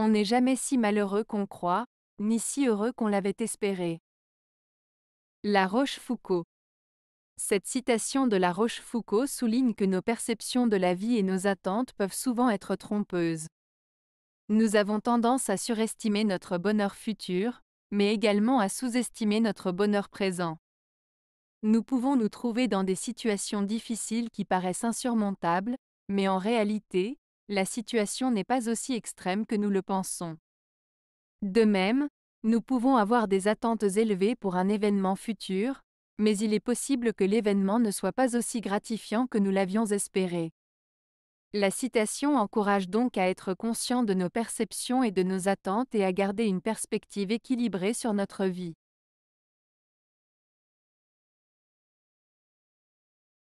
On n'est jamais si malheureux qu'on croit, ni si heureux qu'on l'avait espéré. La Rochefoucauld. Cette citation de La Rochefoucauld souligne que nos perceptions de la vie et nos attentes peuvent souvent être trompeuses. Nous avons tendance à surestimer notre bonheur futur, mais également à sous-estimer notre bonheur présent. Nous pouvons nous trouver dans des situations difficiles qui paraissent insurmontables, mais en réalité, la situation n'est pas aussi extrême que nous le pensons. De même, nous pouvons avoir des attentes élevées pour un événement futur, mais il est possible que l'événement ne soit pas aussi gratifiant que nous l'avions espéré. La citation encourage donc à être conscient de nos perceptions et de nos attentes et à garder une perspective équilibrée sur notre vie.